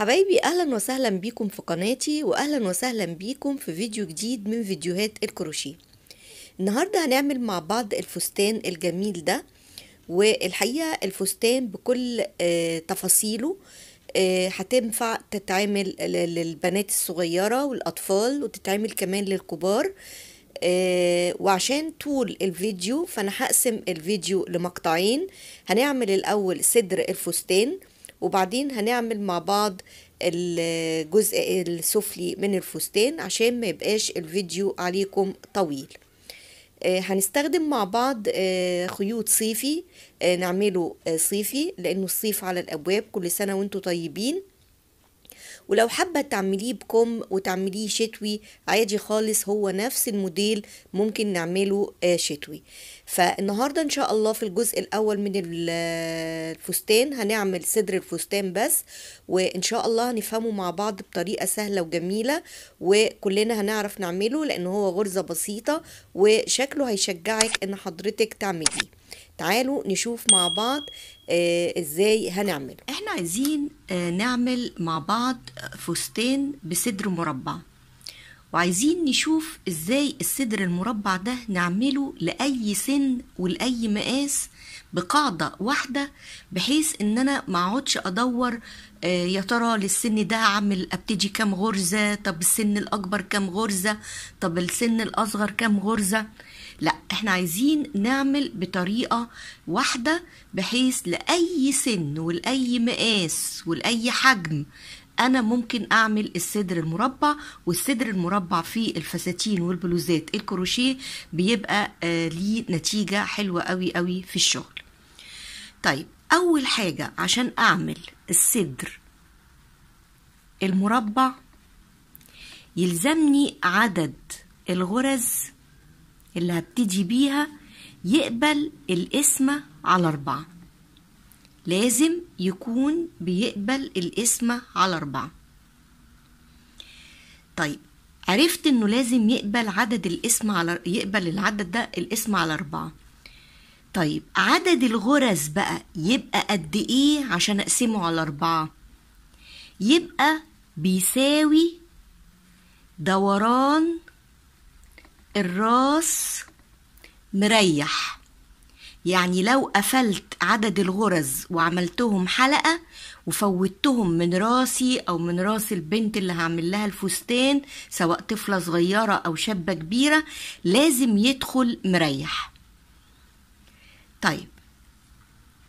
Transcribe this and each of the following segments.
حبايبي اهلا وسهلا بيكم في قناتي واهلا وسهلا بيكم في فيديو جديد من فيديوهات الكروشيه النهارده هنعمل مع بعض الفستان الجميل ده والحقيقه الفستان بكل آه، تفاصيله آه، هتنفع تتعمل للبنات الصغيره والاطفال وتتعمل كمان للكبار آه، وعشان طول الفيديو فانا هقسم الفيديو لمقطعين هنعمل الاول صدر الفستان وبعدين هنعمل مع بعض الجزء السفلي من الفستان عشان ما يبقاش الفيديو عليكم طويل آه، هنستخدم مع بعض آه، خيوط صيفي آه، نعمله صيفي لانه الصيف على الابواب كل سنه وانتم طيبين ولو حابة تعمليه بكم وتعمليه شتوي عادي خالص هو نفس الموديل ممكن نعمله آه، شتوي فالنهاردة ان شاء الله في الجزء الاول من آه، الفستان هنعمل صدر الفستان بس وان شاء الله هنفهمه مع بعض بطريقة سهلة وجميلة وكلنا هنعرف نعمله لان هو غرزة بسيطة وشكله هيشجعك ان حضرتك تعمليه تعالوا نشوف مع بعض آه، ازاي هنعمله احنا عايزين آه، نعمل مع بعض فستان بصدر مربع وعايزين نشوف ازاي الصدر المربع ده نعمله لاي سن ولاي مقاس بقاعده واحده بحيث ان انا ما اقعدش ادور آه، يا ترى للسن ده اعمل ابتدي كام غرزه طب السن الاكبر كام غرزه طب السن الاصغر كام غرزه لا احنا عايزين نعمل بطريقه واحده بحيث لاي سن ولاي مقاس ولاي حجم انا ممكن اعمل الصدر المربع والصدر المربع في الفساتين والبلوزات الكروشيه بيبقى آه ليه نتيجه حلوه قوي قوي في الشغل طيب اول حاجه عشان اعمل الصدر المربع يلزمني عدد الغرز اللي هبتدي بيها يقبل القسمة على أربعة لازم يكون بيقبل القسمة على أربعة طيب عرفت إنه لازم يقبل عدد القسمة على يقبل العدد ده القسمة على أربعة طيب عدد الغرز بقى يبقى قد إيه عشان أقسمه على أربعة يبقى بيساوي دوران الراس مريح يعني لو قفلت عدد الغرز وعملتهم حلقة وفوتهم من راسي أو من راس البنت اللي هعمل لها الفستان سواء طفلة صغيرة أو شابة كبيرة لازم يدخل مريح طيب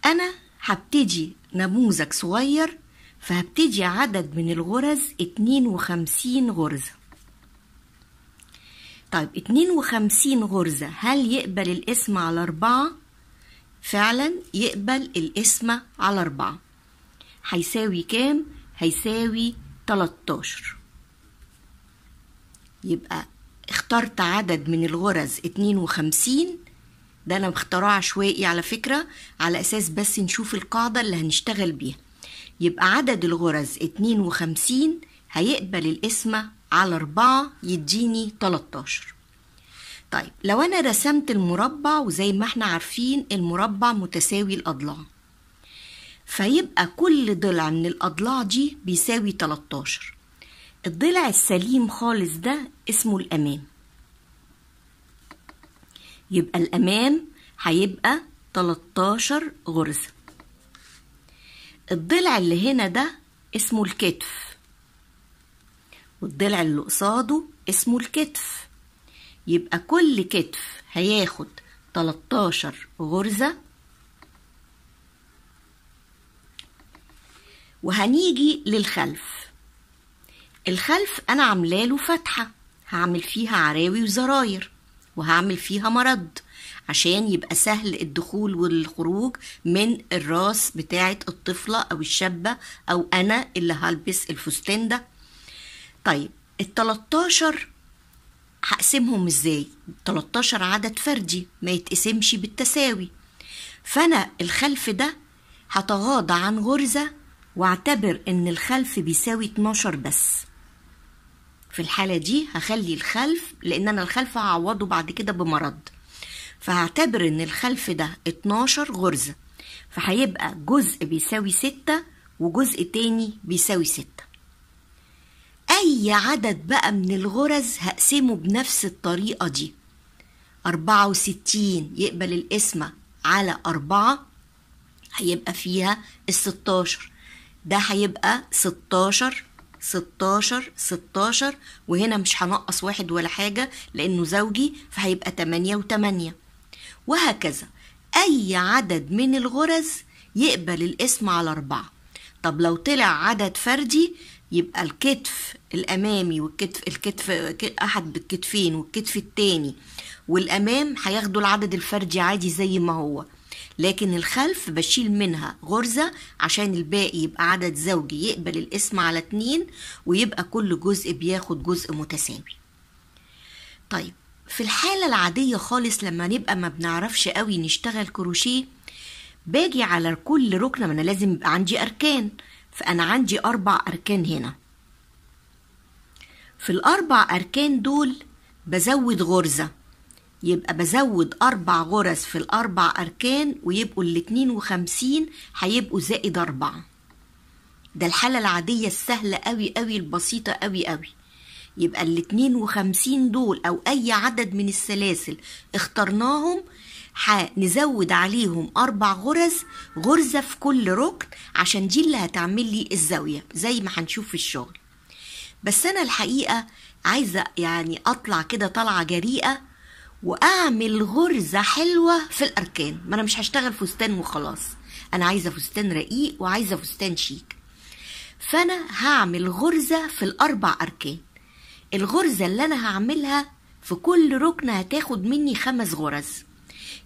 أنا هبتدي نموذج صغير فهبتدي عدد من الغرز 52 غرزة طيب 52 غرزة هل يقبل القسمة على أربعة؟ فعلا يقبل القسمة على أربعة هيساوي كام؟ هيساوي 13 يبقى اخترت عدد من الغرز 52 ده أنا مختاره عشوائي على فكرة على أساس بس نشوف القاعدة اللي هنشتغل بيها يبقى عدد الغرز 52 هيقبل القسمة على 4 يديني 13 طيب لو أنا رسمت المربع وزي ما احنا عارفين المربع متساوي الأضلاع فيبقى كل ضلع من الأضلاع دي بيساوي 13 الضلع السليم خالص ده اسمه الأمام يبقى الأمام هيبقى 13 غرزة الضلع اللي هنا ده اسمه الكتف والضلع اللي قصاده اسمه الكتف يبقى كل كتف هياخد 13 غرزة وهنيجي للخلف الخلف أنا له فتحة هعمل فيها عراوي وزراير وهعمل فيها مرض عشان يبقى سهل الدخول والخروج من الراس بتاعة الطفلة أو الشابة أو أنا اللي هلبس الفستان ده طيب ال 13 هقسمهم ازاي 13 عدد فردي ما يتقسمش بالتساوي فانا الخلف ده هتغاضى عن غرزة واعتبر ان الخلف بيساوي 12 بس في الحالة دي هخلي الخلف لان انا الخلف هعوضه بعد كده بمرض فهعتبر ان الخلف ده 12 غرزة فهيبقى جزء بيساوي 6 وجزء تاني بيساوي 6 أي عدد بقى من الغرز هقسمه بنفس الطريقة دي أربعة وستين يقبل القسمة على أربعة هيبقى فيها الستاشر ده هيبقى ستاشر ستاشر ستاشر وهنا مش هنقص واحد ولا حاجة لأنه زوجي فهيبقى تمانية وتمانية وهكذا أي عدد من الغرز يقبل القسمة على أربعة طب لو طلع عدد فردي يبقى الكتف الامامي والكتف الكتف احد بالكتفين والكتف التاني والامام هياخدوا العدد الفردي عادي زي ما هو لكن الخلف بشيل منها غرزة عشان الباقي يبقى عدد زوجي يقبل الاسم على اتنين ويبقى كل جزء بياخد جزء متساوي طيب في الحالة العادية خالص لما نبقى ما بنعرفش قوي نشتغل كروشيه باجي على كل ركن ما انا لازم يبقى عندي اركان فانا عندي اربع اركان هنا في الأربع أركان دول بزود غرزة يبقى بزود أربع غرز في الأربع أركان ويبقوا الاتنين وخمسين هيبقوا زائد أربعة ده الحالة العادية السهلة أوي أوي البسيطة أوي أوي يبقى الاتنين وخمسين دول أو أي عدد من السلاسل اخترناهم هنزود عليهم أربع غرز غرزة في كل ركن عشان دي اللي هتعمل لي الزاوية زي ما هنشوف في الشغل بس أنا الحقيقة عايزة يعني أطلع كده طلعة جريئة وأعمل غرزة حلوة في الأركان ما أنا مش هشتغل فستان وخلاص أنا عايزة فستان رقيق وعايزة فستان شيك فأنا هعمل غرزة في الأربع أركان الغرزة اللي أنا هعملها في كل ركن هتاخد مني خمس غرز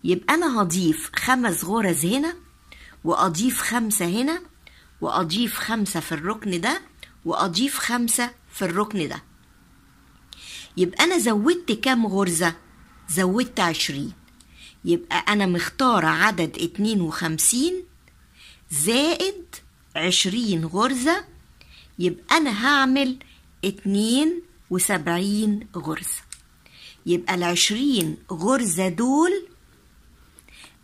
يبقى أنا هضيف خمس غرز هنا وأضيف خمسة هنا وأضيف خمسة في الركن ده وأضيف خمسة في الركن ده يبقى أنا زودت كام غرزة؟ زودت عشرين يبقى أنا مختارة عدد اتنين وخمسين زائد عشرين غرزة يبقى أنا هعمل اتنين وسبعين غرزة يبقى العشرين غرزة دول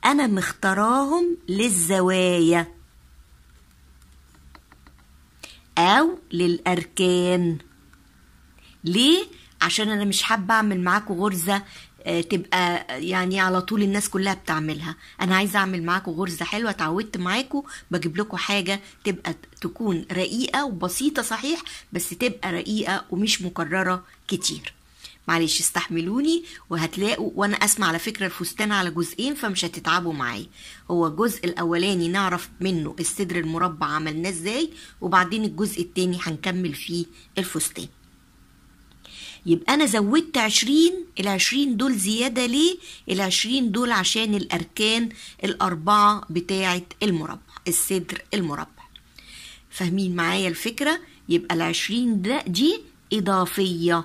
أنا مختاراهم للزوايا أو للأركان ليه؟ عشان أنا مش حابة أعمل معاكم غرزة آه، تبقى يعني على طول الناس كلها بتعملها انا عايزه اعمل معاكم غرزه حلوه اتعودت معاكم بجيب لكم حاجه تبقى تكون رقيقه وبسيطه صحيح بس تبقى رقيقه ومش مكرره كتير معلش استحملوني وهتلاقوا وانا اسمع على فكره الفستان على جزئين فمش هتتعبوا معايا هو الجزء الاولاني نعرف منه الصدر المربع عملناه ازاي وبعدين الجزء التاني هنكمل فيه الفستان يبقى انا زودت عشرين العشرين دول زيادة ليه العشرين دول عشان الاركان الاربعة بتاعة المربع الصدر المربع فاهمين معايا الفكرة يبقى العشرين ده دي اضافية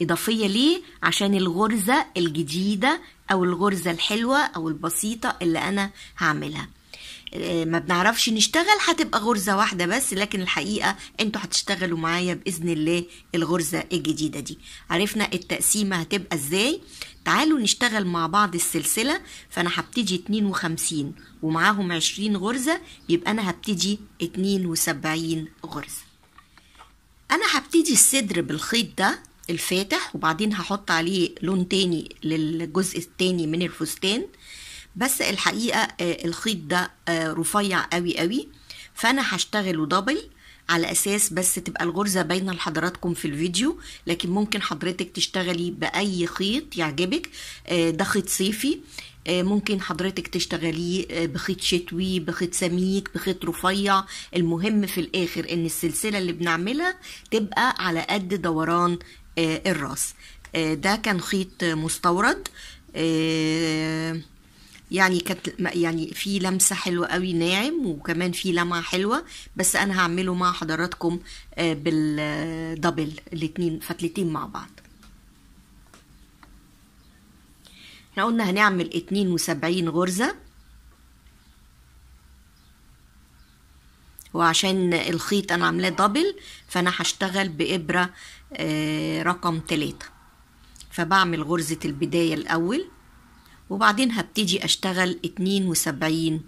إضافية ليه؟ عشان الغرزة الجديدة أو الغرزة الحلوة أو البسيطة اللي أنا هعملها آه، ما بنعرفش نشتغل هتبقى غرزة واحدة بس لكن الحقيقة انتوا هتشتغلوا معايا بإذن الله الغرزة الجديدة دي عرفنا التقسيمة هتبقى ازاي تعالوا نشتغل مع بعض السلسلة فأنا هبتدي 52 ومعاهم 20 غرزة يبقى أنا هبتدي 72 غرزة أنا هبتدي الصدر بالخيط ده الفاتح وبعدين هحط عليه لون تاني للجزء التاني من الفستان بس الحقيقة آه، الخيط ده آه، رفيع قوي قوي فأنا هشتغله دبل على أساس بس تبقى الغرزة باينة لحضراتكم في الفيديو لكن ممكن حضرتك تشتغلي بأي خيط يعجبك آه، ده خيط صيفي ممكن حضرتك تشتغليه بخيط شتوي بخيط سميك بخيط رفيع المهم في الآخر إن السلسلة اللي بنعملها تبقى على قد دوران آه، الراس آه، ده كان خيط مستورد آه، يعني كانت يعني في لمسه حلوه قوي ناعم وكمان في لمعه حلوه بس انا هعمله مع حضراتكم بالدبل الاثنين فتلتين مع بعض احنا قلنا هنعمل 72 غرزه وعشان الخيط انا عاملاه دبل فانا هشتغل بابره آه، رقم تلاتة فبعمل غرزة البداية الأول وبعدين هبتدي أشتغل اتنين وسبعين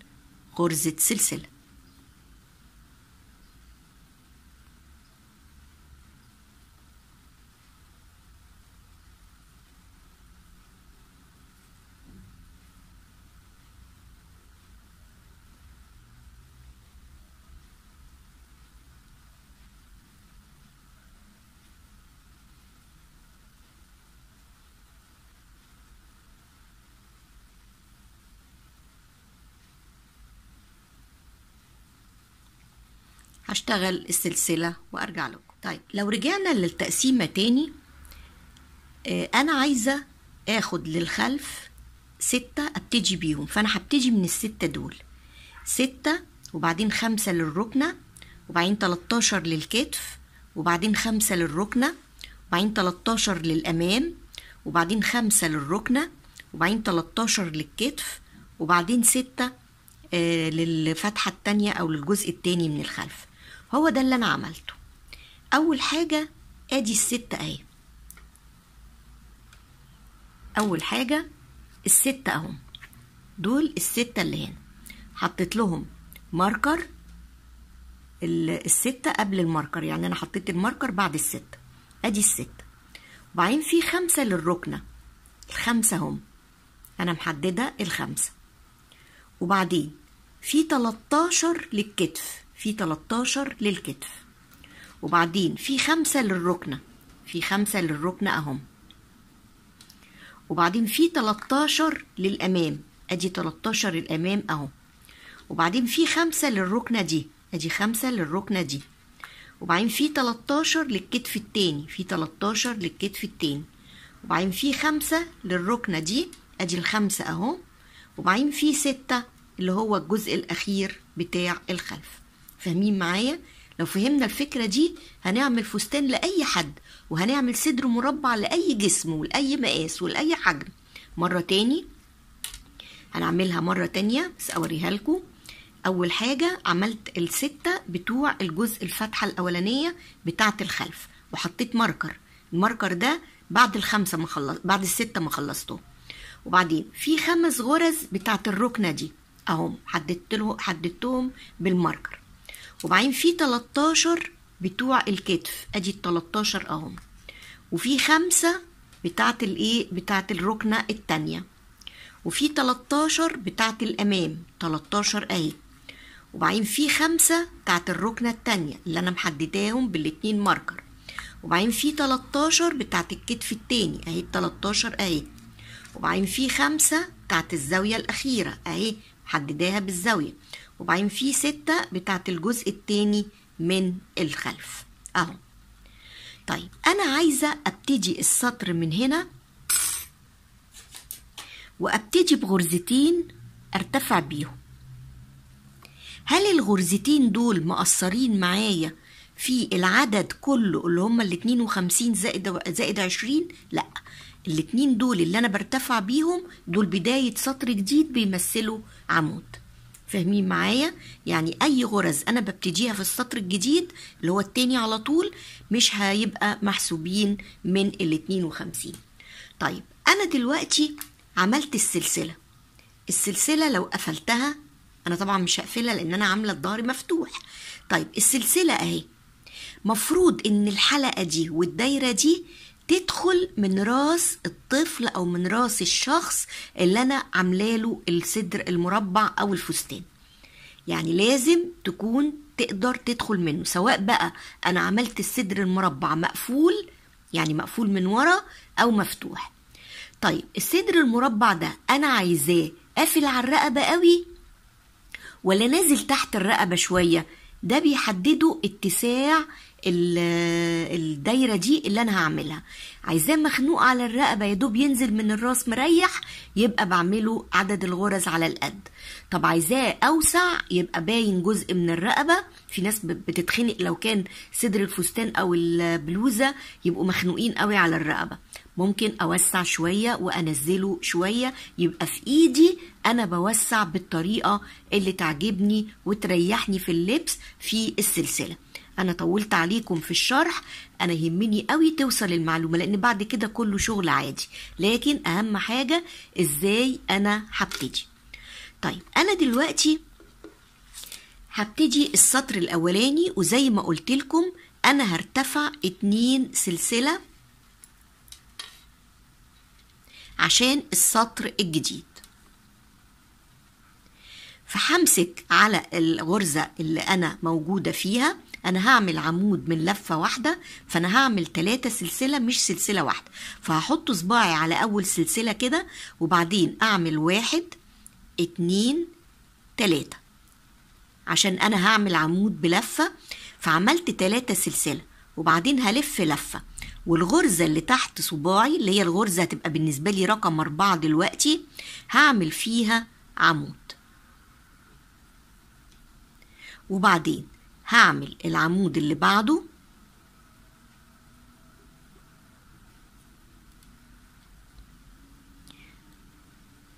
غرزة سلسلة هشتغل السلسلة وأرجع لكم طيب لو رجعنا للتقسيمة تاني آه، أنا عايزة آخد للخلف ستة أبتدي بيهم فأنا هبتدي من الستة دول ستة وبعدين خمسة للركنة وبعدين 13 للكتف وبعدين خمسة للركنة وبعدين 13 للأمام وبعدين خمسة للركنة وبعدين 13 للكتف وبعدين ستة آه، للفتحة التانية أو للجزء التاني من الخلف هو ده اللي انا عملته اول حاجه ادي الست اهي اول حاجه الستة اهم دول الستة اللي هنا حطيت لهم ماركر الستة قبل الماركر يعني انا حطيت الماركر بعد الستة ادي الستة وبعدين في خمسة للركنة الخمسة هم انا محددة الخمسة وبعدين في 13 للكتف في 13 للكتف وبعدين في خمسة للركنة في خمسة للركنة أهم وبعدين في 13 للأمام أدي 13 الأمام أهو وبعدين في خمسة للركنة دي أدي خمسة للركنة دي وبعدين في 13 للكتف التاني في 13 للكتف التاني وبعدين في خمسة للركنة دي أدي الخمسة أهو وبعدين في ستة اللي هو الجزء الأخير بتاع الخلف فاهمين معايا لو فهمنا الفكرة دي هنعمل فستان لأي حد وهنعمل صدر مربع لأي جسم ولأي مقاس ولأي حجم مرة تاني هنعملها مرة تانية بس أوريها لكم أول حاجة عملت الستة بتوع الجزء الفتحة الأولانية بتاعة الخلف وحطيت ماركر الماركر ده بعد الخمسة ما خلص بعد الستة ما خلصته وبعدين في خمس غرز بتاعة الركنة دي أهم حددت له حددتهم بالماركر وبعدين في 13 بتوع الكتف ادي ال 13 اهم وفي خمسة بتاعة الايه بتاعة الركنة التانية وفي 13 بتاعة الامام 13 اهي وبعدين في خمسة بتاعة الركنة التانية اللي انا محدداهم بالاتنين ماركر وبعدين في 13 بتاعة الكتف التاني اهي ال 13 اهي وبعدين في خمسة بتاعة الزاوية الأخيرة اهي محدداها بالزاوية وبعدين في ستة بتاعت الجزء التاني من الخلف اهو طيب انا عايزة ابتدي السطر من هنا وابتدي بغرزتين ارتفع بيهم هل الغرزتين دول مقصرين معايا في العدد كله اللي هما ال 52 زائد زائد 20 لا الاتنين دول اللي انا برتفع بيهم دول بداية سطر جديد بيمثلوا عمود فاهمين معايا يعني اي غرز انا ببتديها في السطر الجديد اللي هو التاني على طول مش هيبقى محسوبين من ال 52 طيب انا دلوقتي عملت السلسله السلسله لو قفلتها انا طبعا مش هقفلها لان انا عامله الظهر مفتوح طيب السلسله اهي مفروض ان الحلقه دي والدايره دي تدخل من راس الطفل او من راس الشخص اللي انا عامله له الصدر المربع او الفستان يعني لازم تكون تقدر تدخل منه سواء بقى انا عملت الصدر المربع مقفول يعني مقفول من ورا او مفتوح طيب الصدر المربع ده انا عايزاه قافل على الرقبه قوي ولا نازل تحت الرقبه شويه ده بيحدده اتساع الدايره دي اللي انا هعملها عايزاه مخنوق على الرقبه يا دوب ينزل من الراس مريح يبقى بعمله عدد الغرز على القد طب عايزاه اوسع يبقى باين جزء من الرقبه في ناس بتتخنق لو كان صدر الفستان او البلوزه يبقوا مخنوقين قوي على الرقبه ممكن اوسع شويه وانزله شويه يبقى في ايدي انا بوسع بالطريقه اللي تعجبني وتريحني في اللبس في السلسله انا طولت عليكم في الشرح انا يهمني قوي توصل المعلومه لان بعد كده كله شغل عادي لكن اهم حاجه ازاي انا هبتدي طيب انا دلوقتي هبتدي السطر الاولاني وزي ما قلت لكم انا هرتفع اتنين سلسله عشان السطر الجديد فهمسك على الغرزة اللي أنا موجودة فيها انا هعمل عمود من لفه واحده فانا هعمل ثلاثه سلسله مش سلسله واحده فهحط صباعي على اول سلسله كده وبعدين اعمل واحد اتنين تلاته عشان انا هعمل عمود بلفه فعملت تلاته سلسله وبعدين هلف لفه والغرزه اللي تحت صباعي اللي هي الغرزه هتبقى بالنسبه لي رقم اربعه دلوقتي هعمل فيها عمود وبعدين هعمل العمود اللي بعده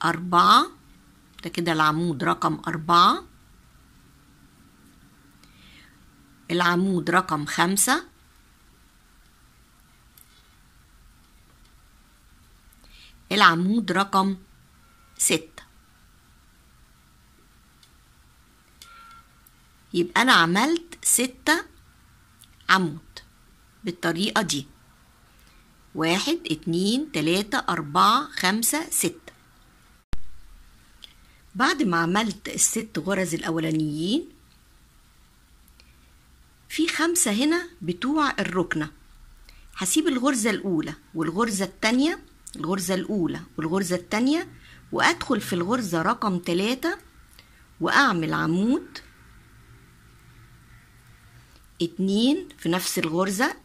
أربعة ده كده العمود رقم أربعة العمود رقم خمسة العمود رقم ستة يبقى أنا عملت ستة عمود بالطريقة دي واحد اتنين تلاتة أربعة خمسة ستة بعد ما عملت الست غرز الأولانيين في خمسة هنا بتوع الركنة هسيب الغرزة الأولى والغرزة التانية الغرزة الأولى والغرزة التانية وأدخل في الغرزة رقم تلاتة وأعمل عمود اتنين في نفس الغرزة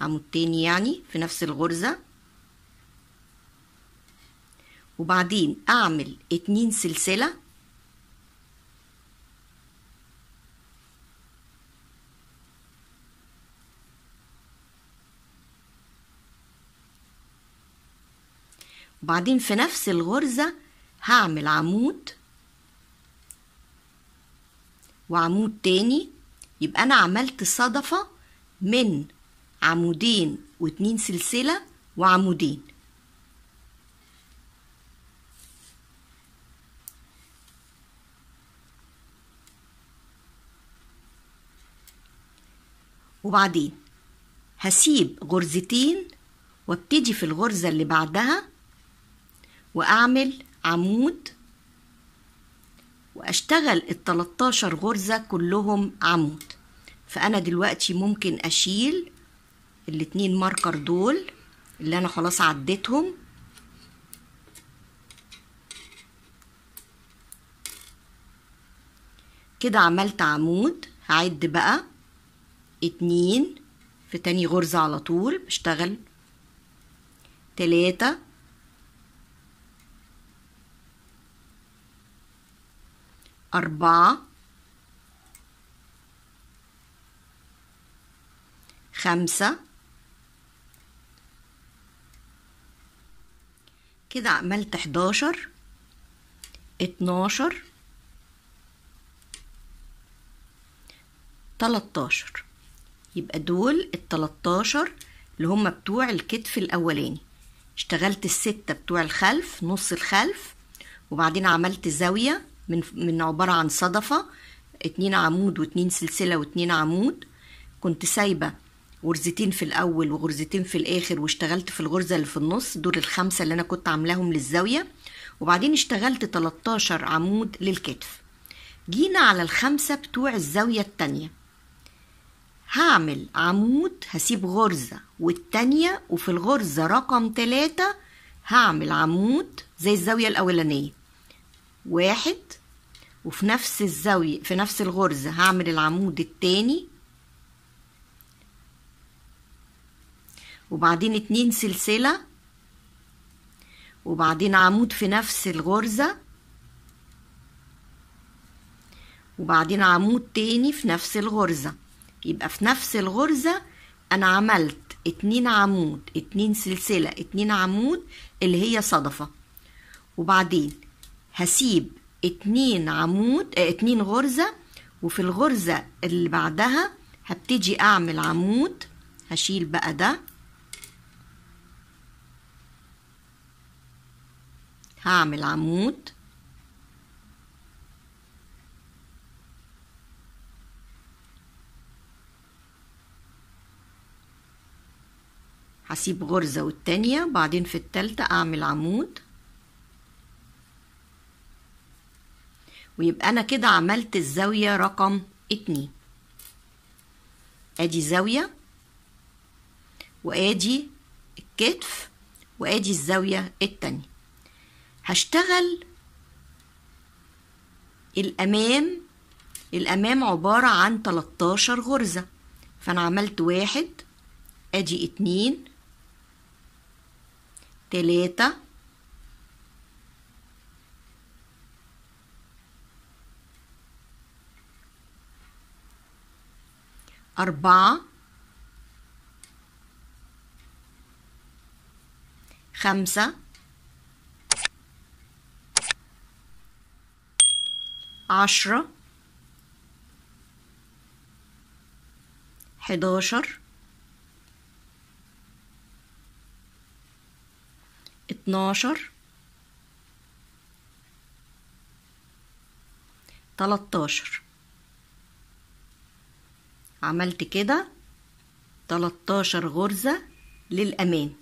عمود تاني يعني في نفس الغرزة وبعدين اعمل اتنين سلسلة وبعدين في نفس الغرزة هعمل عمود وعمود تاني يبقى أنا عملت صدفة من عمودين واتنين سلسلة وعمودين وبعدين هسيب غرزتين وابتدي في الغرزة اللي بعدها وأعمل عمود وأشتغل التلاتاشر غرزة كلهم عمود فأنا دلوقتي ممكن أشيل الاتنين ماركر دول اللي أنا خلاص عديتهم كده عملت عمود هعد بقى اتنين في تاني غرزة على طول بشتغل تلاتة أربعة خمسة كده عملت حداشر اتناشر تلاتاشر يبقى دول التلاتاشر اللي هما بتوع الكتف الأولاني اشتغلت الستة بتوع الخلف نص الخلف وبعدين عملت زاوية من, من عبارة عن صدفة اتنين عمود واتنين سلسلة واتنين عمود كنت سايبة غرزتين في الاول وغرزتين في الاخر واشتغلت في الغرزه اللي في النص دول الخمسه اللي انا كنت عاملاهم للزاويه وبعدين اشتغلت 13 عمود للكتف جينا على الخمسه بتوع الزاويه التانيه هعمل عمود هسيب غرزه والتانيه وفي الغرزه رقم 3 هعمل عمود زي الزاويه الاولانيه واحد وفي نفس الزاويه في نفس الغرزه هعمل العمود التاني وبعدين اتنين سلسلة وبعدين عمود في نفس الغرزة وبعدين عمود تاني في نفس الغرزة يبقى في نفس الغرزة أنا عملت اتنين عمود اتنين سلسلة اتنين عمود اللي هي صدفة وبعدين هسيب اتنين عمود اه اتنين غرزة وفي الغرزة اللي بعدها هبتدي أعمل عمود هشيل بقى ده هعمل عمود هسيب غرزة والتانية بعدين في التالتة أعمل عمود ويبقى أنا كده عملت الزاوية رقم اتنين أدي زاوية وأدي الكتف وأدي الزاوية التانية هشتغل الأمام الأمام عبارة عن 13 غرزة فأنا عملت واحد أدي اتنين تلاتة أربعة خمسة عشرة حداشر اتناشر تلاتاشر عملت كده تلاتاشر غرزة للأمان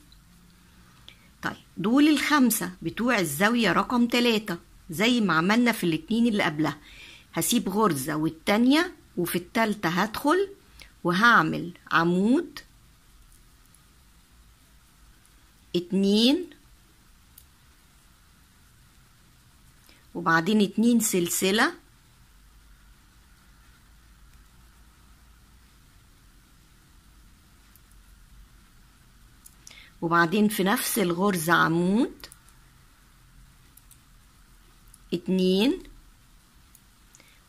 طيب دول الخمسة بتوع الزاوية رقم تلاتة زي ما عملنا في الاتنين اللي قبلها هسيب غرزة والتانية وفي التالتة هدخل وهعمل عمود اتنين وبعدين اتنين سلسلة وبعدين في نفس الغرزة عمود اتنين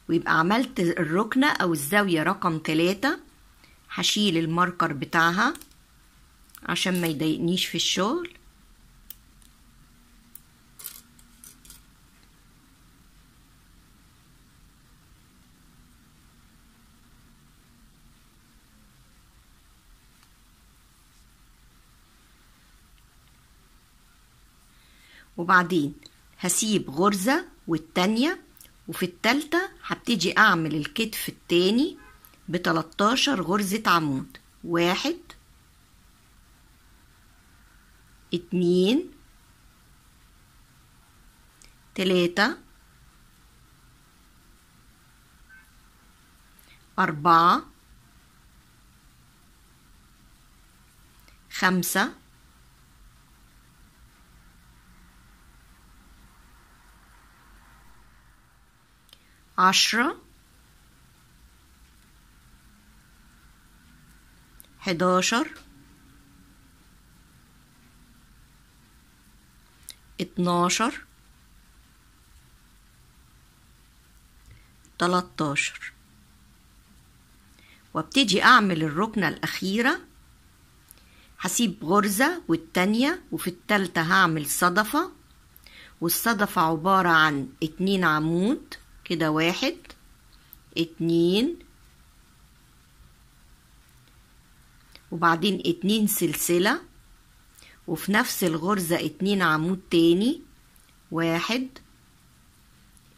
ويبقى عملت الركنة أو الزاوية رقم تلاتة هشيل الماركر بتاعها عشان ما يضايقنيش في الشغل وبعدين هسيب غرزة والتانية وفي التالتة هبتدي أعمل الكتف التاني بتلاتاشر غرزة عمود واحد اتنين تلاتة أربعة خمسة عشرة حداشر اتناشر تلاتاشر وابتدي أعمل الركنة الأخيرة هسيب غرزة والتانية وفي التالتة هعمل صدفة والصدفة عبارة عن اتنين عمود كده واحد اتنين وبعدين اتنين سلسلة وفي نفس الغرزة اتنين عمود تاني واحد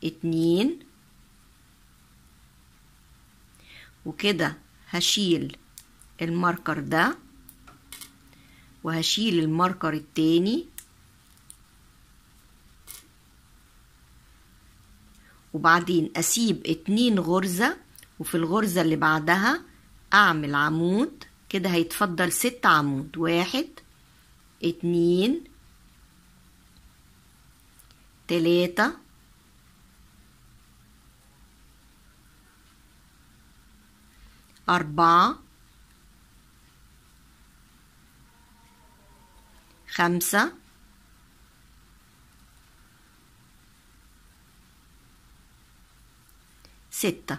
اتنين وكده هشيل الماركر ده وهشيل الماركر التاني وبعدين أسيب اتنين غرزة وفي الغرزة اللي بعدها أعمل عمود كده هيتفضل ست عمود واحد اتنين تلاتة أربعة خمسة ستة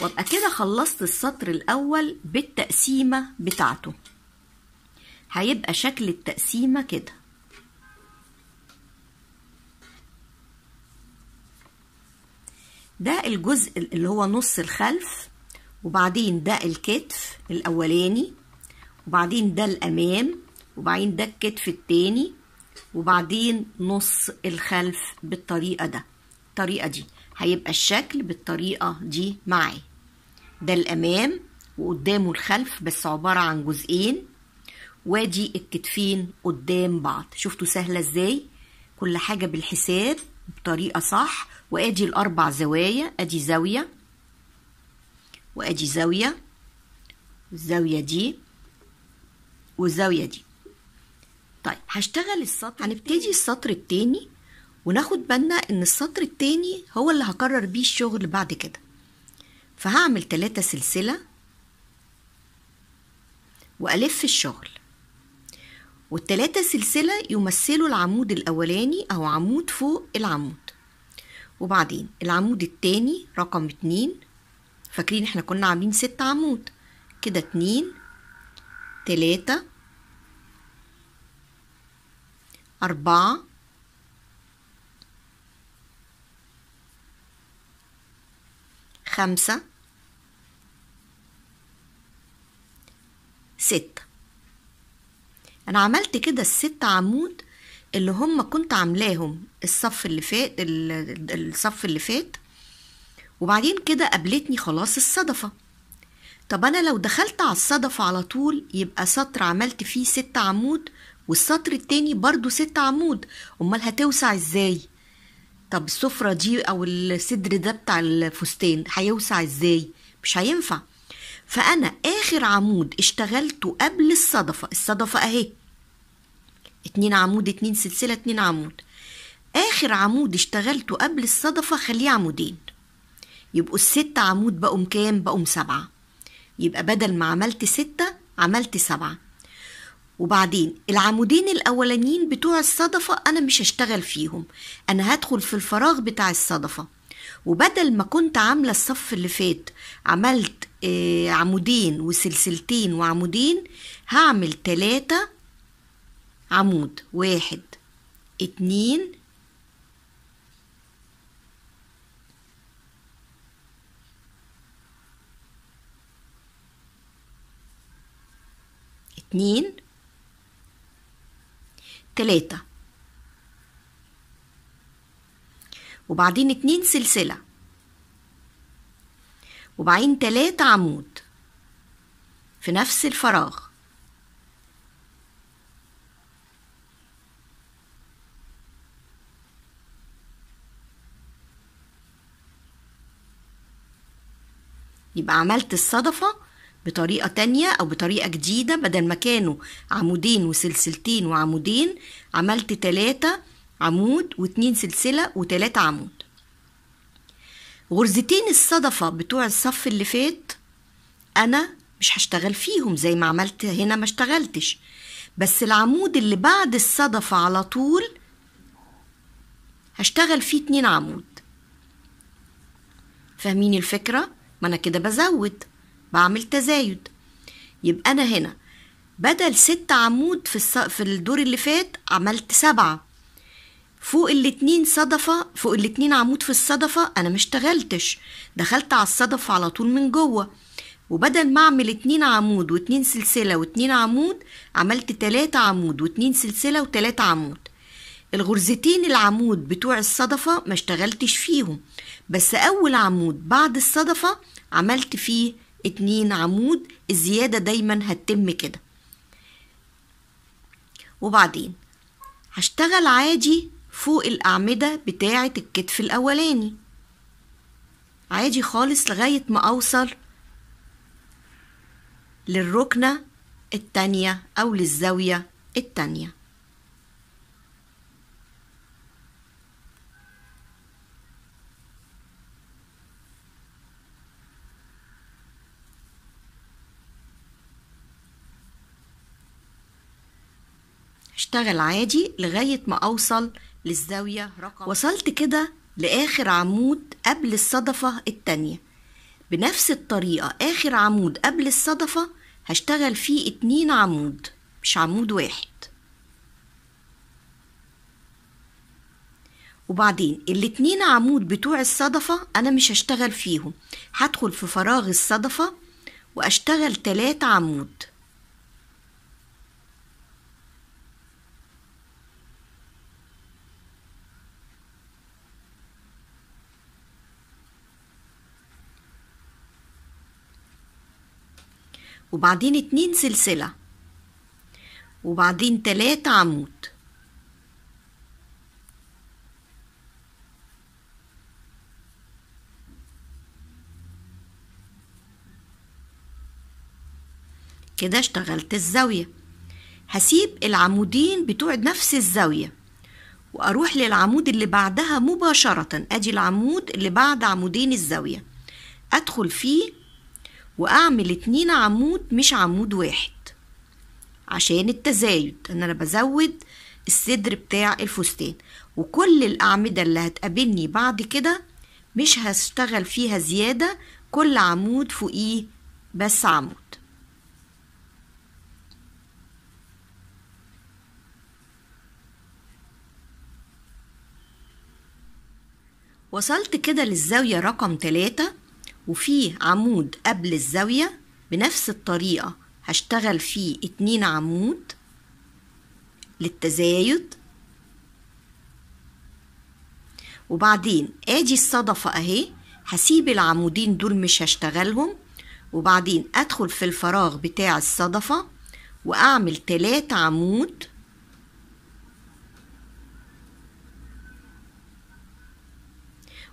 وابقى كده خلصت السطر الأول بالتقسيمة بتاعته هيبقى شكل التقسيمة كده ده الجزء اللي هو نص الخلف وبعدين ده الكتف الأولاني وبعدين ده الأمام وبعدين ده الكتف التاني وبعدين نص الخلف بالطريقة ده الطريقة دي هيبقى الشكل بالطريقة دي معي ده الأمام وقدامه الخلف بس عبارة عن جزئين وادي الكتفين قدام بعض شفتوا سهلة ازاي كل حاجة بالحساب بطريقة صح وادي الاربع زوايا ادي زاوية وادي زاوية الزاوية دي والزاوية دي طيب هشتغل السطر هنبتدي السطر التاني وناخد بالنا ان السطر التاني هو اللي هكرر بيه الشغل بعد كده فهعمل تلاتة سلسلة وألف الشغل والتلاتة سلسلة يمثلوا العمود الأولاني أو عمود فوق العمود وبعدين العمود التاني رقم اتنين فاكرين احنا كنا عاملين ست عمود كده اتنين تلاتة أربعة خمسة ستة أنا عملت كده الست عمود اللي هم كنت عاملاهم الصف اللي فات الصف اللي فات وبعدين كده قابلتني خلاص الصدفة طب أنا لو دخلت على الصدفة على طول يبقى سطر عملت فيه ست عمود والسطر التاني برضو ست عمود أمال هتوسع إزاي طب السفرة دي أو الصدر ده بتاع الفستان هيوسع إزاي مش هينفع فأنا آخر عمود اشتغلته قبل الصدفة الصدفة أهي اتنين عمود اتنين سلسلة اتنين عمود آخر عمود اشتغلته قبل الصدفة خليه عمودين يبقوا الست عمود بقوا كام بقوا سبعة يبقى بدل ما عملت ستة عملت سبعة وبعدين العمودين الأولانيين بتوع الصدفة أنا مش هشتغل فيهم أنا هدخل في الفراغ بتاع الصدفة وبدل ما كنت عاملة الصف اللي فات عملت آه، عمودين وسلسلتين وعمودين هعمل تلاتة عمود واحد اتنين اتنين تلاتة وبعدين اتنين سلسلة وبعدين تلاتة عمود في نفس الفراغ يبقى عملت الصدفة بطريقة تانية أو بطريقة جديدة بدل ما كانوا عمودين وسلسلتين وعمودين عملت تلاتة عمود واتنين سلسلة وتلاتة عمود غرزتين الصدفة بتوع الصف اللي فات أنا مش هشتغل فيهم زي ما عملت هنا ما اشتغلتش بس العمود اللي بعد الصدفة على طول هشتغل فيه اتنين عمود فاهمين الفكرة؟ ما أنا كده بزود بعمل تزايد يبقى أنا هنا بدل ست عمود في الص... في الدور اللي فات عملت سبعة فوق الاتنين صدفة فوق الاتنين عمود في الصدفة أنا مشتغلتش دخلت على الصدفة على طول من جوه وبدل ما أعمل اتنين عمود واتنين سلسلة واتنين عمود عملت تلاتة عمود واتنين سلسلة وتلاتة عمود الغرزتين العمود بتوع الصدفة ما اشتغلتش فيهم بس أول عمود بعد الصدفة عملت فيه اتنين عمود الزيادة دايما هتتم كده وبعدين هشتغل عادي فوق الأعمدة بتاعة الكتف الأولاني عادي خالص لغاية ما أوصل للركنة التانية أو للزاوية التانية اشتغل عادي لغاية ما اوصل للزاوية رقم وصلت كده لآخر عمود قبل الصدفة التانية بنفس الطريقة آخر عمود قبل الصدفة هشتغل فيه اتنين عمود مش عمود واحد وبعدين الاتنين عمود بتوع الصدفة أنا مش هشتغل فيهم هدخل في فراغ الصدفة وأشتغل تلات عمود وبعدين اتنين سلسلة وبعدين تلاتة عمود كده اشتغلت الزاوية هسيب العمودين بتوع نفس الزاوية وأروح للعمود اللي بعدها مباشرة أدي العمود اللي بعد عمودين الزاوية أدخل فيه واعمل اتنين عمود مش عمود واحد عشان التزايد ان انا بزود الصدر بتاع الفستان وكل الاعمدة اللي هتقابلني بعد كده مش هشتغل فيها زيادة كل عمود فوقيه بس عمود وصلت كده للزاوية رقم تلاتة وفيه عمود قبل الزاوية بنفس الطريقة هشتغل فيه اتنين عمود للتزايد وبعدين ادي الصدفة اهي هسيب العمودين دول مش هشتغلهم وبعدين ادخل في الفراغ بتاع الصدفة واعمل تلات عمود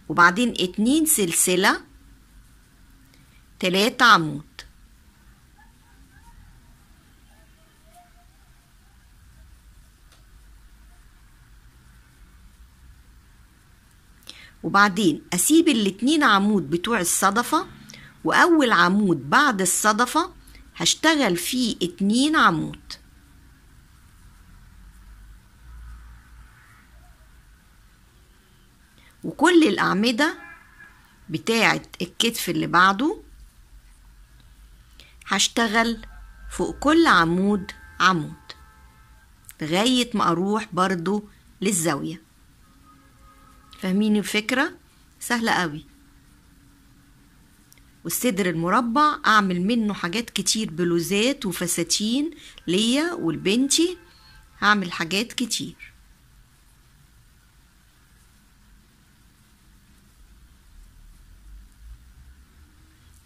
وبعدين اتنين سلسلة تلاتة عمود وبعدين أسيب الاتنين عمود بتوع الصدفة وأول عمود بعد الصدفة هشتغل فيه اتنين عمود وكل الأعمدة بتاعة الكتف اللي بعده هشتغل فوق كل عمود عمود لغاية ما أروح برضو للزاوية فاهمين الفكرة؟ سهلة قوي والصدر المربع أعمل منه حاجات كتير بلوزات وفساتين ليا ولبنتي هعمل حاجات كتير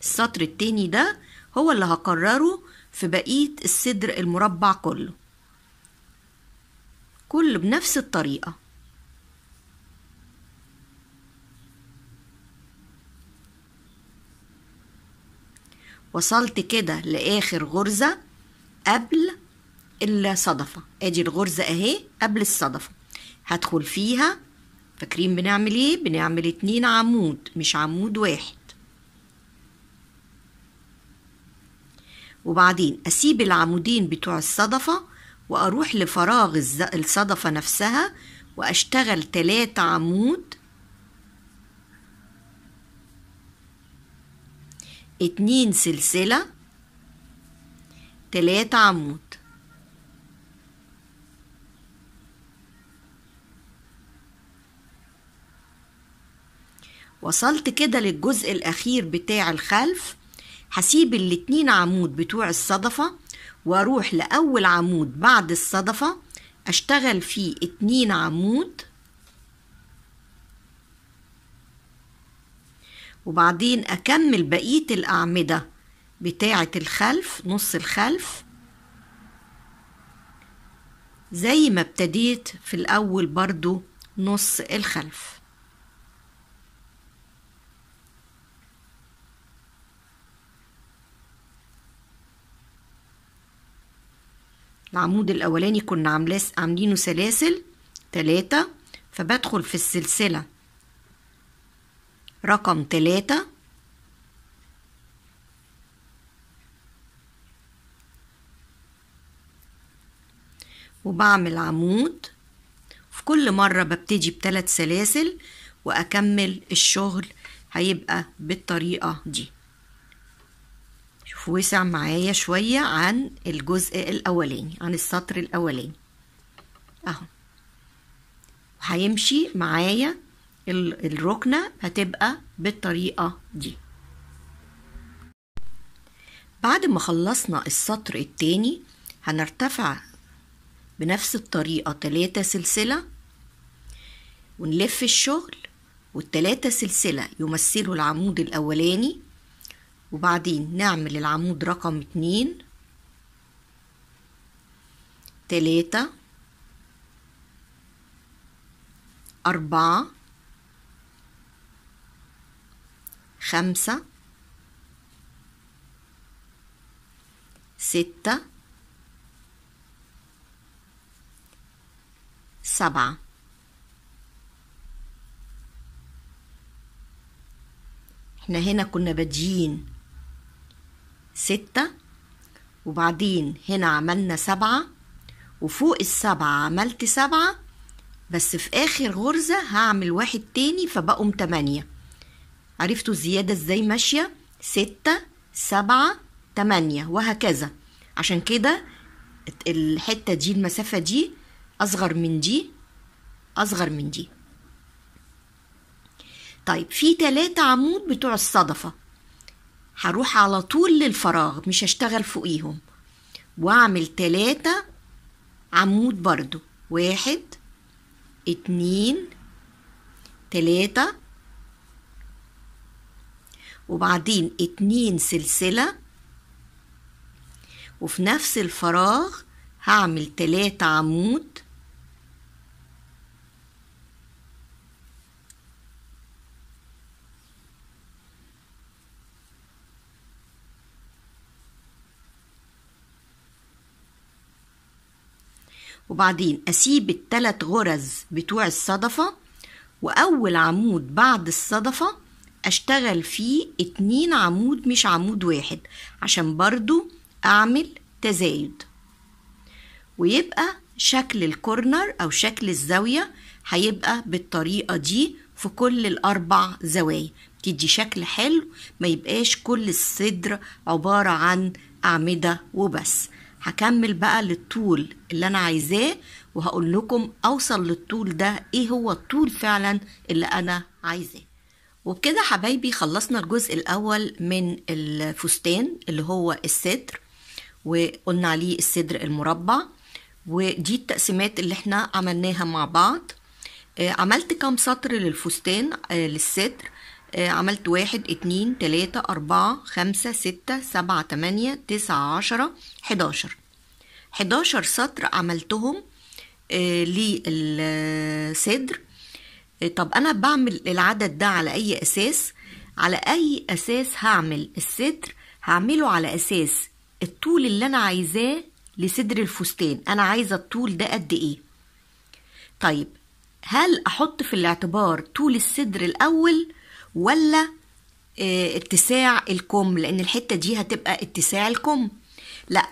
السطر التاني ده هو اللي هكرره في بقية الصدر المربع كله كله بنفس الطريقة وصلت كده لآخر غرزة قبل الصدفة ادي الغرزة اهي قبل الصدفة هدخل فيها فاكرين بنعمل ايه بنعمل اتنين عمود مش عمود واحد وبعدين أسيب العمودين بتوع الصدفة وأروح لفراغ الصدفة نفسها وأشتغل تلاتة عمود اتنين سلسلة تلاتة عمود وصلت كده للجزء الأخير بتاع الخلف هسيب الاتنين عمود بتوع الصدفة واروح لأول عمود بعد الصدفة أشتغل فيه اتنين عمود وبعدين أكمل بقية الأعمدة بتاعة الخلف نص الخلف زي ما ابتديت في الأول برضو نص الخلف العمود الأولاني كنا عاملينه سلاسل تلاتة فبدخل في السلسلة رقم تلاتة وبعمل عمود في كل مرة ببتدي بتلات سلاسل وأكمل الشغل هيبقى بالطريقة دي وسع معايا شوية عن الجزء الأولاني عن السطر الأولاني أهو هيمشي معايا الركنة هتبقى بالطريقة دي بعد ما خلصنا السطر التاني هنرتفع بنفس الطريقة تلاتة سلسلة ونلف الشغل والتلاتة سلسلة يمثلوا العمود الأولاني وبعدين نعمل العمود رقم اتنين تلاتة أربعة خمسة ستة سبعة احنا هنا كنا بادئين ستة وبعدين هنا عملنا سبعة وفوق السبعة عملت سبعة بس في آخر غرزة هعمل واحد تاني فبقوا تمانية عرفتوا الزيادة ازاي ماشية ستة سبعة تمانية وهكذا عشان كده الحتة دي المسافة دي أصغر من دي أصغر من دي طيب في تلاتة عمود بتوع الصدفة هروح على طول للفراغ مش هشتغل فوقيهم واعمل تلاتة عمود برضو واحد اتنين تلاتة وبعدين اتنين سلسلة وفي نفس الفراغ هعمل تلاتة عمود وبعدين أسيب التلات غرز بتوع الصدفة وأول عمود بعد الصدفة أشتغل فيه اتنين عمود مش عمود واحد عشان برضو أعمل تزايد ويبقى شكل الكورنر أو شكل الزاوية هيبقى بالطريقة دي في كل الأربع زوايا تدي شكل حلو ما يبقاش كل الصدر عبارة عن أعمدة وبس هكمل بقى للطول اللي انا عايزاه وهقول لكم اوصل للطول ده ايه هو الطول فعلا اللي انا عايزاه وبكده حبايبي خلصنا الجزء الاول من الفستان اللي هو الصدر وقلنا عليه الصدر المربع ودي التقسيمات اللي احنا عملناها مع بعض آه، عملت كام سطر للفستان آه، للصدر آه، عملت واحد اتنين تلاتة أربعة خمسة ستة سبعة تمانية تسعة عشرة حداشر حداشر سطر عملتهم آه، للصدر آه، طب أنا بعمل العدد ده على أي أساس؟ على أي أساس هعمل الصدر؟ هعمله على أساس الطول اللي أنا عايزاه لصدر الفستان أنا عايزة الطول ده قد إيه؟ طيب هل أحط في الاعتبار طول الصدر الأول؟ ولا آه، اتساع الكم لان الحته دي هتبقى اتساع الكم لا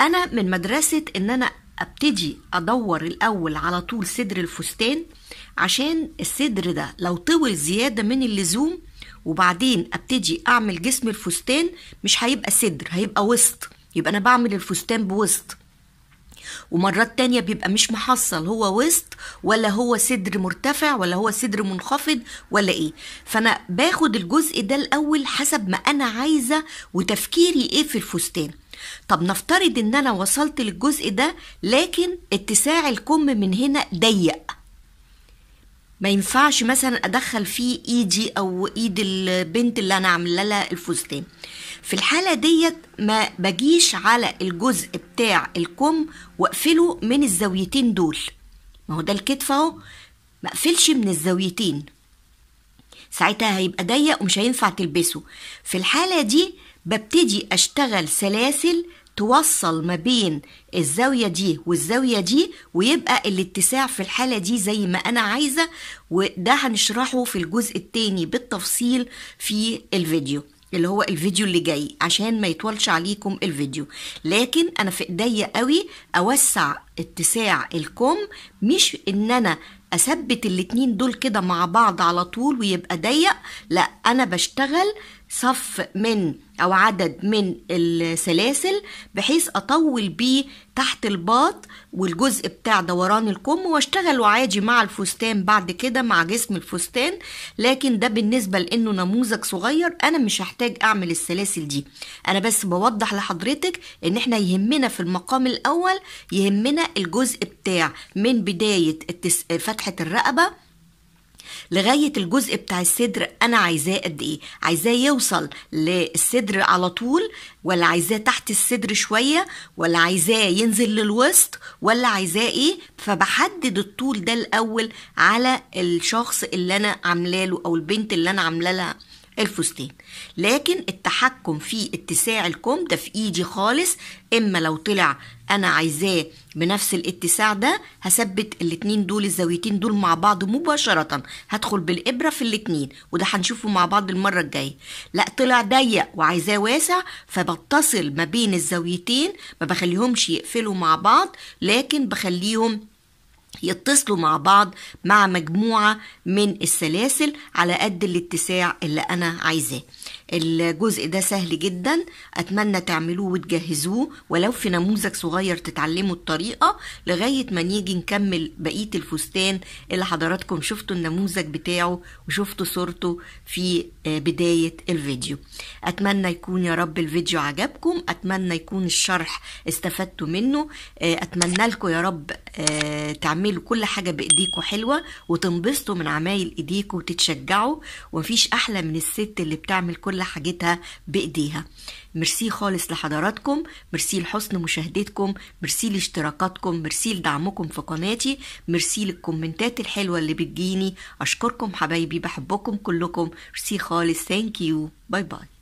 انا من مدرسه ان انا ابتدي ادور الاول على طول صدر الفستان عشان الصدر ده لو طول زياده من اللزوم وبعدين ابتدي اعمل جسم الفستان مش هيبقى صدر هيبقى وسط يبقى انا بعمل الفستان بوسط ومرات تانية بيبقى مش محصل هو وسط ولا هو صدر مرتفع ولا هو صدر منخفض ولا ايه فانا باخد الجزء ده الاول حسب ما انا عايزه وتفكيري ايه في الفستان طب نفترض ان انا وصلت للجزء ده لكن اتساع الكم من هنا ضيق ما ينفعش مثلا ادخل فيه ايدي او ايد البنت اللي انا عامله لها الفستان في الحاله ديت ما بجيش على الجزء بتاع الكم واقفله من الزاويتين دول ما هو ده الكتف اهو ما اقفلش من الزاويتين ساعتها هيبقى ضيق ومش هينفع تلبسه في الحاله دي ببتدي اشتغل سلاسل توصل ما بين الزاوية دي والزاوية دي ويبقى الاتساع في الحالة دي زي ما أنا عايزة وده هنشرحه في الجزء التاني بالتفصيل في الفيديو اللي هو الفيديو اللي جاي عشان ما يطولش عليكم الفيديو لكن انا في ايديا قوي اوسع اتساع الكم مش ان انا اثبت الاتنين دول كده مع بعض على طول ويبقى ضيق لا انا بشتغل صف من أو عدد من السلاسل بحيث أطول بيه تحت الباط والجزء بتاع دوران الكم واشتغل عادي مع الفستان بعد كده مع جسم الفستان لكن ده بالنسبة لأنه نموذج صغير أنا مش هحتاج أعمل السلاسل دي أنا بس بوضح لحضرتك إن إحنا يهمنا في المقام الأول يهمنا الجزء بتاع من بداية فتحة الرقبة لغايه الجزء بتاع الصدر انا عايزاه قد ايه عايزاه يوصل للصدر على طول ولا عايزاه تحت الصدر شويه ولا عايزاه ينزل للوسط ولا عايزاه ايه فبحدد الطول ده الاول على الشخص اللي انا له او البنت اللي انا عامله لها الفستان لكن التحكم في اتساع الكم ده في ايدي خالص اما لو طلع انا عايزاه بنفس الاتساع ده هثبت الاتنين دول الزاويتين دول مع بعض مباشرة هدخل بالابرة في الاتنين وده هنشوفه مع بعض المرة الجاية لا طلع ضيق وعايزاه واسع فبتصل ما بين الزاويتين ما بخليهمش يقفلوا مع بعض لكن بخليهم يتصلوا مع بعض مع مجموعة من السلاسل على قد الاتساع اللي أنا عايزاه الجزء ده سهل جدا اتمنى تعملوه وتجهزوه ولو في نموذج صغير تتعلموا الطريقه لغايه ما نيجي نكمل بقيه الفستان اللي حضراتكم شفتوا النموذج بتاعه وشفتوا صورته في آه، بدايه الفيديو اتمنى يكون يا رب الفيديو عجبكم اتمنى يكون الشرح استفدتوا منه آه، اتمنى لكم يا رب آه، تعملوا كل حاجه بايديكم حلوه وتنبسطوا من عمايل ايديكم وتتشجعوا ومفيش احلى من الست اللي بتعمل كل كل حاجتها بايديها ميرسي خالص لحضراتكم ميرسي لحسن مشاهدتكم ميرسي لاشتراكاتكم ميرسي لدعمكم في قناتي ميرسي للكومنتات الحلوه اللي بتجيني اشكركم حبايبي بحبكم كلكم ميرسي خالص ثانك يو باي باي